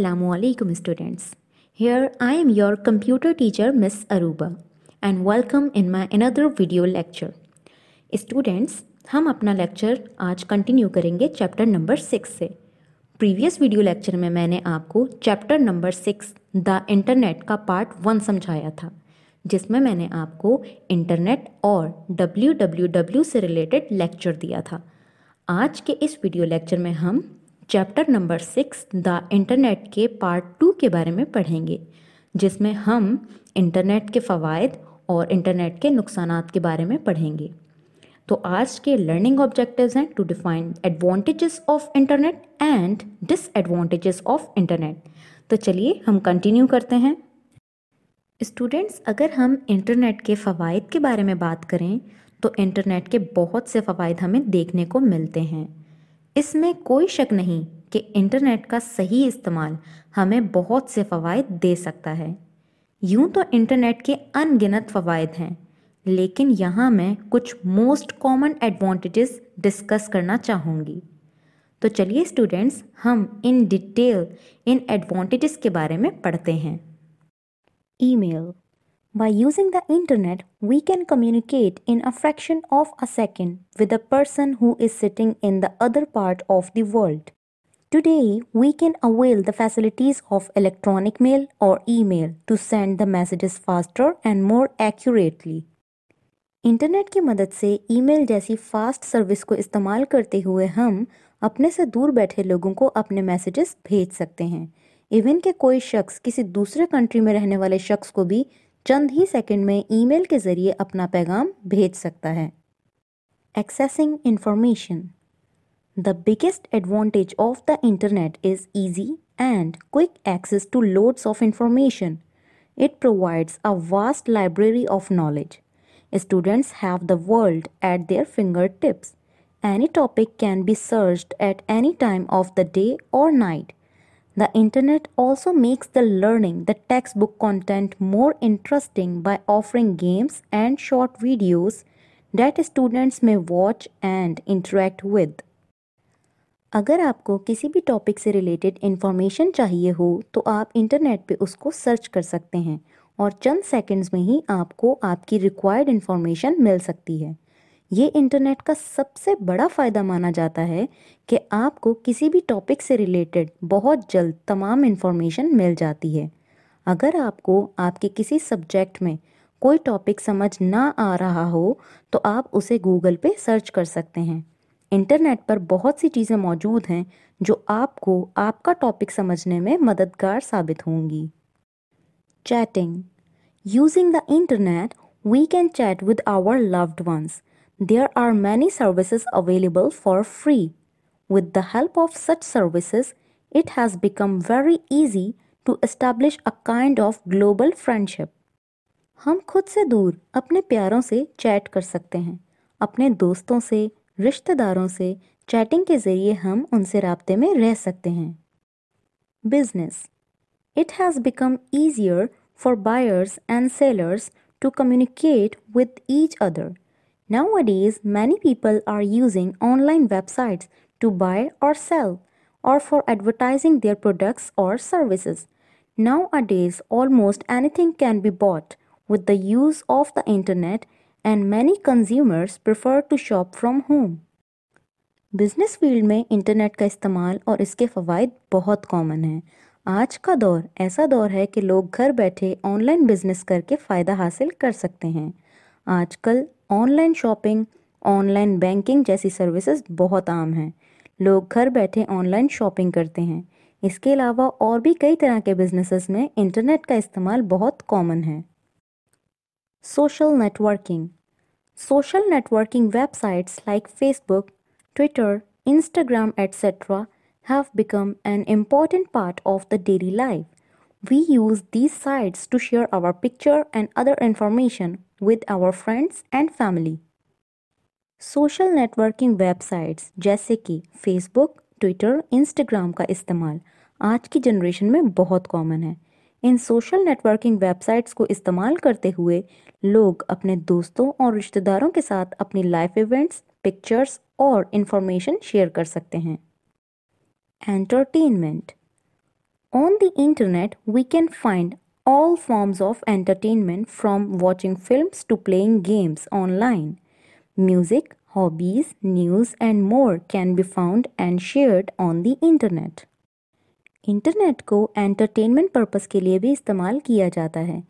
Assalamualaikum students. Here I am your computer teacher Miss Aruba and welcome in my another video lecture. Students, हम अपना lecture आज continue करेंगे chapter number six से previous video lecture में मैंने आपको chapter number six the internet का part one समझाया था जिसमें मैंने आपको इंटरनेट और डब्ल्यू से रिलेटेड लेक्चर दिया था आज के इस वीडियो लेक्चर में हम chapter number six the internet के पार्ट टू के बारे में पढ़ेंगे जिसमें हम इंटरनेट के फ़वाद और इंटरनेट के नुकसान के बारे में पढ़ेंगे तो आज के लर्निंग ऑब्जेक्टिव्स हैं to define advantages of internet and disadvantages of internet तो चलिए हम कंटिन्यू करते हैं स्टूडेंट्स अगर हम इंटरनेट के फ़वाद के बारे में बात करें तो इंटरनेट के बहुत से फ़वाद हमें देखने को मिलते हैं इसमें कोई शक नहीं कि इंटरनेट का सही इस्तेमाल हमें बहुत से फ़वाद दे सकता है यूं तो इंटरनेट के अनगिनत फ़वाद हैं लेकिन यहाँ मैं कुछ मोस्ट कॉमन एडवांटेजेस डिस्कस करना चाहूँगी तो चलिए स्टूडेंट्स हम इन डिटेल इन एडवांटेजेस के बारे में पढ़ते हैं email By using the internet, we can communicate in a fraction of a second with a person who is sitting in the other part of the world. Today, we can avail the facilities of electronic mail or email to send the messages faster and more accurately. Internet की मदद से email जैसी fast service को इस्तेमाल करते हुए हम अपने से दूर बैठे लोगों को अपने मैसेजेस भेज सकते हैं इवन के कोई शख्स किसी दूसरे कंट्री में रहने वाले शख्स को भी चंद ही सेकंड में ईमेल के जरिए अपना पैगाम भेज सकता है accessing information the biggest advantage of the internet is easy and quick access to loads of information it provides a vast library of knowledge students have the world at their fingertips any topic can be search at any time of the day और night The internet also makes the learning the textbook content more interesting by offering games and short videos that students may watch and interact with. अगर आपको किसी भी topic से related information चाहिए हो तो आप इंटरनेट पे उसको सर्च कर सकते हैं और चंद सेकंड्स में ही आपको आपकी रिक्वायर्ड इन्फॉर्मेशन मिल सकती है ये इंटरनेट का सबसे बड़ा फ़ायदा माना जाता है कि आपको किसी भी टॉपिक से रिलेटेड बहुत जल्द तमाम इन्फॉर्मेशन मिल जाती है अगर आपको आपके किसी सब्जेक्ट में कोई टॉपिक समझ ना आ रहा हो तो आप उसे गूगल पे सर्च कर सकते हैं इंटरनेट पर बहुत सी चीज़ें मौजूद हैं जो आपको आपका टॉपिक समझने में मददगार साबित होंगी chatting using the internet we can chat with our loved ones There are many services available for free. With the help of such services, it has become very easy to establish a kind of global friendship. हम खुद से दूर अपने प्यारों से chat कर सकते हैं अपने दोस्तों से रिश्तेदारों से चैटिंग के ज़रिए हम उनसे रबते में रह सकते हैं business it has become easier for buyers and sellers to communicate with each other Nowadays, many people are using online websites to buy or sell or for advertising their products or services. Nowadays, almost anything can be bought with the use of the internet and many consumers prefer to shop from home. Business field में internet का इस्तेमाल और इसके फ़वाद बहुत common हैं आज का दौर ऐसा दौर है कि लोग घर बैठे ऑनलाइन बिजनेस करके फ़ायदा हासिल कर सकते हैं आजकल ऑनलाइन शॉपिंग ऑनलाइन बैंकिंग जैसी सर्विसेज बहुत आम हैं लोग घर बैठे ऑनलाइन शॉपिंग करते हैं इसके अलावा और भी कई तरह के बिजनेसेस में इंटरनेट का इस्तेमाल बहुत कॉमन है social networking social networking websites like Facebook Twitter Instagram etcetera have become an important part of the daily life We use these sites to share our picture and other information with our friends and family. Social networking websites जैसे कि Facebook Twitter Instagram का इस्तेमाल आज की generation में बहुत common है इन social networking websites को इस्तेमाल करते हुए लोग अपने दोस्तों और रिश्तेदारों के साथ अपनी लाइफ इवेंट्स पिक्चर्स और इन्फॉर्मेशन शेयर कर सकते हैं entertainment On the internet, we can find all forms of entertainment from watching films to playing games online. Music, hobbies, news, and more can be found and shared on the internet. Internet को entertainment purpose के लिए भी इस्तेमाल किया जाता है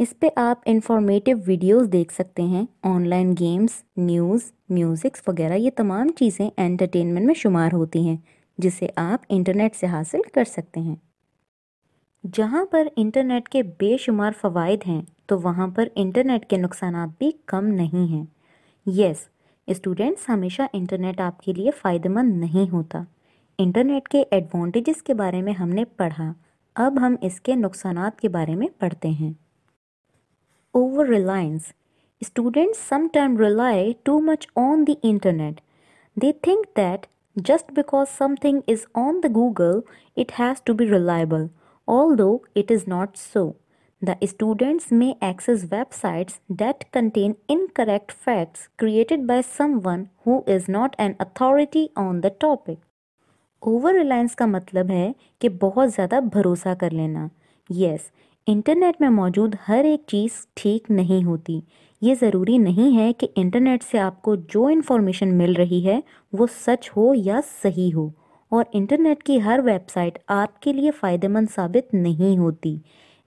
इस पे आप इंफॉर्मेटिव वीडियोस देख सकते हैं ऑनलाइन गेम्स न्यूज़ म्यूज़िक्स वगैरह ये तमाम चीज़ें एंटरटेनमेंट में शुमार होती हैं जिसे आप इंटरनेट से हासिल कर सकते हैं जहाँ पर इंटरनेट के बेशुमार फ़वाद हैं तो वहाँ पर इंटरनेट के नुकसान भी कम नहीं हैं यस स्टूडेंट्स हमेशा इंटरनेट आपके लिए फ़ायदेमंद नहीं होता इंटरनेट के एडवांटेजेस के बारे में हमने पढ़ा अब हम इसके नुकसान के बारे में पढ़ते हैं over reliance students sometimes rely too much on the internet they think that just because something is on the Google it has to be reliable Although it is not so, the students may access websites that contain incorrect facts created by someone who is not an authority on the topic. Over reliance का मतलब है कि बहुत ज़्यादा भरोसा कर लेना yes internet में मौजूद हर एक चीज़ ठीक नहीं होती ये ज़रूरी नहीं है कि इंटरनेट से आपको जो इन्फॉर्मेशन मिल रही है वो सच हो या सही हो और इंटरनेट की हर वेबसाइट आपके लिए फ़ायदेमंद साबित नहीं होती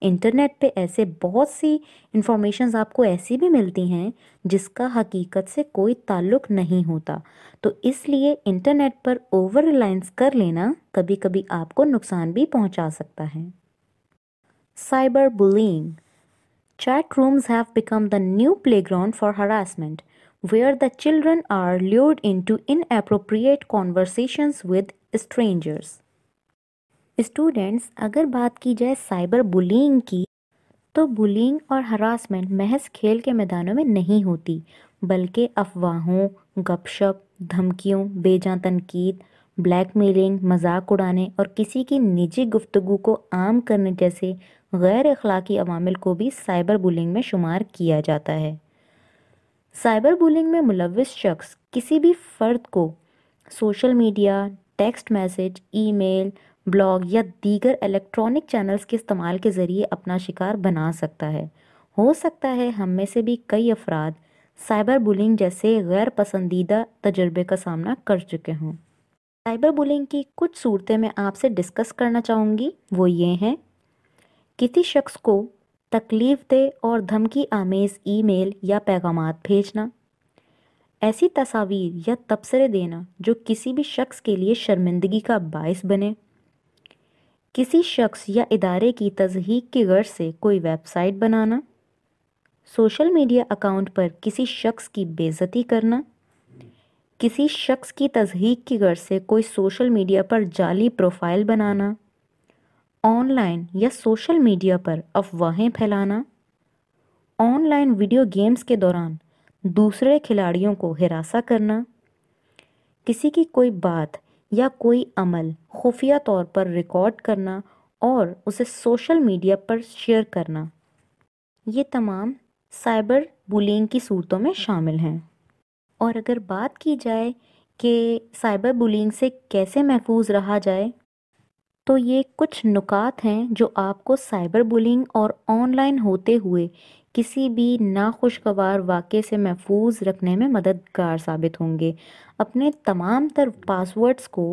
इंटरनेट पे ऐसे बहुत सी इंफॉर्मेशन आपको ऐसी भी मिलती हैं जिसका हकीकत से कोई ताल्लुक नहीं होता तो इसलिए इंटरनेट पर ओवर रिलायंस कर लेना कभी कभी आपको नुकसान भी पहुंचा सकता है cyberbullying chat rooms have become the new playground for harassment where the children are lured into inappropriate conversations with strangers. Students अगर बात की जाए साइबर बुलिंग की तो बुलिंग और हरासमेंट महज खेल के मैदानों में नहीं होती बल्कि अफवाहों गपशप धमकियों बेजा तनकीद ब्लैकमेलिंग मजाक उड़ाने और किसी की निजी गुफ्तगु को आम करने जैसे गैर अखलाकी अवामिल को भी साइबर बुलिंग में शुमार किया जाता है साइबर बुलिंग में मुलविस शख्स किसी भी फ़र्द को social media text message email, blog या दीगर इलेक्ट्रॉनिक चैनल्स के इस्तेमाल के ज़रिए अपना शिकार बना सकता है हो सकता है हम में से भी कई अफराद साइबर बुलिंग जैसे गैर पसंदीदा तजर्बे का सामना कर चुके हों साइबर बुलिंग की कुछ सूरतें मैं आपसे डिस्कस करना चाहूँगी वो ये हैं किसी शख्स को तकलीफ़ दे और धमकी आमेज़ ईमेल या पैगाम भेजना ऐसी तस्वीर या तबसरे देना जो किसी भी शख्स के लिए शर्मिंदगी का बायस बने किसी शख्स या इदारे की तजहीक की गर्ज से कोई वेबसाइट बनाना सोशल मीडिया अकाउंट पर किसी शख्स की बेज़ती करना किसी शख्स की तजहीक की गर्ज से कोई सोशल मीडिया पर जाली प्रोफाइल बनाना ऑनलाइन या सोशल मीडिया पर अफवाहें फैलाना ऑनलाइन वीडियो गेम्स के दौरान दूसरे खिलाड़ियों को हिरासा करना किसी की कोई बात या कोई अमल खुफिया तौर पर रिकॉर्ड करना और उसे सोशल मीडिया पर शेयर करना ये तमाम साइबर बुलिंग की सूरतों में शामिल हैं और अगर बात की जाए कि साइबर बुलिंग से कैसे महफूज रहा जाए तो ये कुछ नुकात हैं जो आपको साइबर बुलिंग और ऑनलाइन होते हुए किसी भी नाखुशगवार वाक़े से महफूज रखने में मददगार साबित होंगे अपने तमाम तर पासवर्ड्स को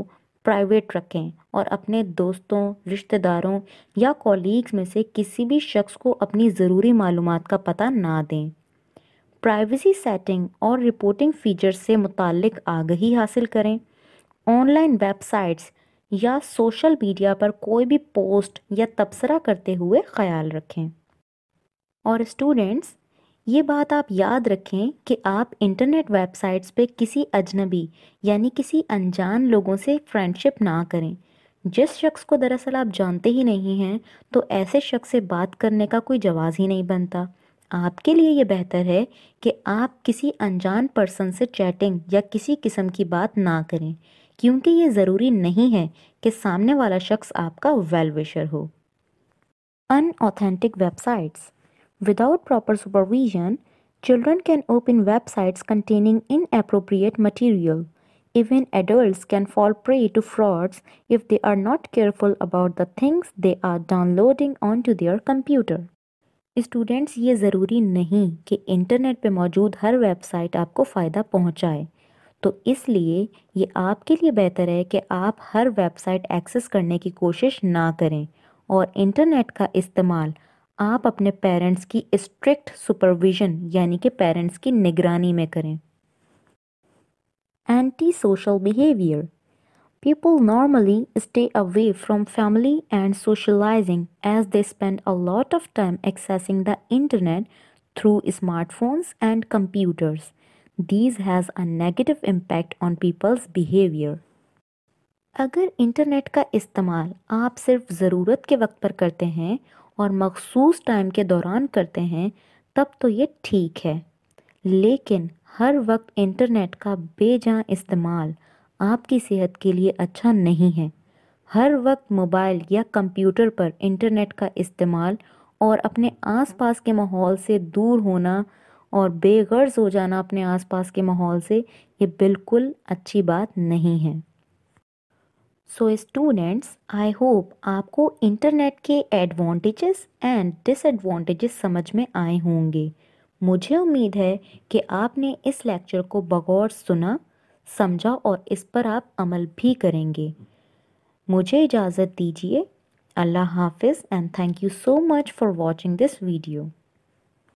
प्राइवेट रखें और अपने दोस्तों रिश्तेदारों या कॉलीग्स में से किसी भी शख्स को अपनी ज़रूरी मालूम का पता ना दें प्राइवेसी सेटिंग और रिपोर्टिंग फ़ीचर्स से मुतक आगही हासिल करें ऑनलाइन वेबसाइट्स या सोशल मीडिया पर कोई भी पोस्ट या तबसरा करते हुए ख्याल रखें और स्टूडेंट्स ये बात आप याद रखें कि आप इंटरनेट वेबसाइट्स पे किसी अजनबी यानी किसी अनजान लोगों से फ्रेंडशिप ना करें जिस शख्स को दरअसल आप जानते ही नहीं हैं तो ऐसे शख्स से बात करने का कोई जवाज़ ही नहीं बनता आपके लिए ये बेहतर है कि आप किसी अनजान पर्सन से चैटिंग या किसी किस्म की बात ना करें क्योंकि ये जरूरी नहीं है कि सामने वाला शख्स आपका वेल विशर हो unauthentic websites without proper supervision children can open websites containing inappropriate material even adult can fall prey to frauds if they are not careful about the things they are downloading on to their computer students ये ज़रूरी नहीं कि internet पर मौजूद हर website आपको फ़ायदा पहुँचाए तो इसलिए ये आपके लिए बेहतर है कि आप हर वेबसाइट एक्सेस करने की कोशिश ना करें और इंटरनेट का इस्तेमाल आप अपने पेरेंट्स की स्ट्रिक्ट सुपरविजन यानी कि पेरेंट्स की निगरानी में करें antisocial behaviour people normally stay away from family and socialising as they spend a lot of time accessing the internet through smartphones and computers these has a negative impact on people's behaviour अगर internet का इस्तेमाल आप सिर्फ ज़रूरत के वक्त पर करते हैं और मखसूस टाइम के दौरान करते हैं तब तो ये ठीक है लेकिन हर वक्त इंटरनेट का बेजा इस्तेमाल आपकी सेहत के लिए अच्छा नहीं है हर वक्त मोबाइल या कंप्यूटर पर इंटरनेट का इस्तेमाल और अपने आसपास के माहौल से दूर होना और बेगर्ज हो जाना अपने आसपास के माहौल से ये बिल्कुल अच्छी बात नहीं है सो स्टूडेंट्स आई होप आपको इंटरनेट के एडवांटेजेस एंड डिसएडवांटेजेस समझ में आए होंगे मुझे उम्मीद है कि आपने इस लेक्चर को बगौर सुना समझा और इस पर आप अमल भी करेंगे मुझे इजाज़त दीजिए अल्लाह हाफिज़ and thank you so much for watching this video